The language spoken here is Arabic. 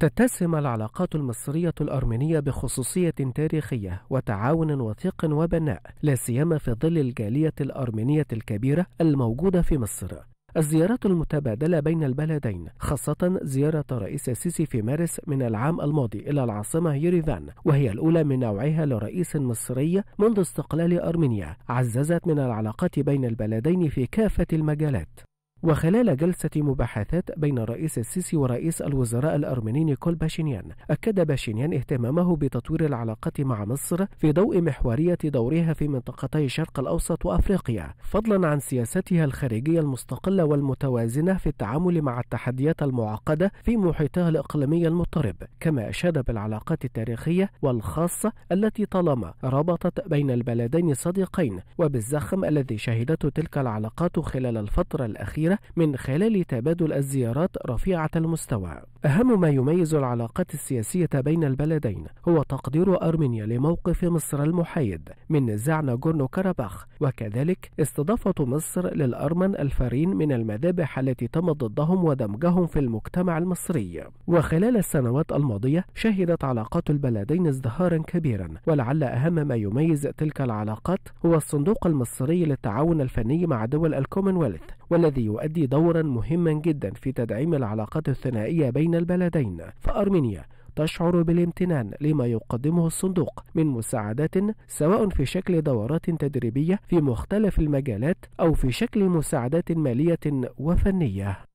تتسم العلاقات المصرية الأرمينية بخصوصية تاريخية وتعاون وثيق وبناء لا سيما في ظل الجالية الأرمينية الكبيرة الموجودة في مصر الزيارات المتبادلة بين البلدين خاصة زيارة رئيس السيسي في مارس من العام الماضي إلى العاصمة يريفان وهي الأولى من نوعها لرئيس مصري منذ استقلال أرمينيا عززت من العلاقات بين البلدين في كافة المجالات وخلال جلسة مباحثات بين الرئيس السيسي ورئيس الوزراء الأرمني نيكول باشينيان أكد باشينيان اهتمامه بتطوير العلاقات مع مصر في ضوء محورية دورها في منطقتي الشرق الأوسط وأفريقيا فضلا عن سياستها الخارجية المستقلة والمتوازنة في التعامل مع التحديات المعقدة في محيطها الإقليمي المضطرب كما أشاد بالعلاقات التاريخية والخاصة التي طالما ربطت بين البلدين صديقين وبالزخم الذي شهدته تلك العلاقات خلال الفترة الأخيرة الكبيرة من خلال تبادل الزيارات رفيعة المستوى. أهم ما يميز العلاقات السياسية بين البلدين هو تقدير أرمينيا لموقف مصر المحايد من نزاع ناغورنو كاراباخ وكذلك استضافة مصر للأرمن الفارين من المذابح التي تم ضدهم ودمجهم في المجتمع المصري وخلال السنوات الماضية شهدت علاقات البلدين ازدهارا كبيرا ولعل أهم ما يميز تلك العلاقات هو الصندوق المصري للتعاون الفني مع دول الكومنولث والذي يؤدي دورا مهما جدا في تدعيم العلاقات الثنائية بين البلدين فأرمينيا تشعر بالامتنان لما يقدمه الصندوق من مساعدات سواء في شكل دورات تدريبية في مختلف المجالات أو في شكل مساعدات مالية وفنية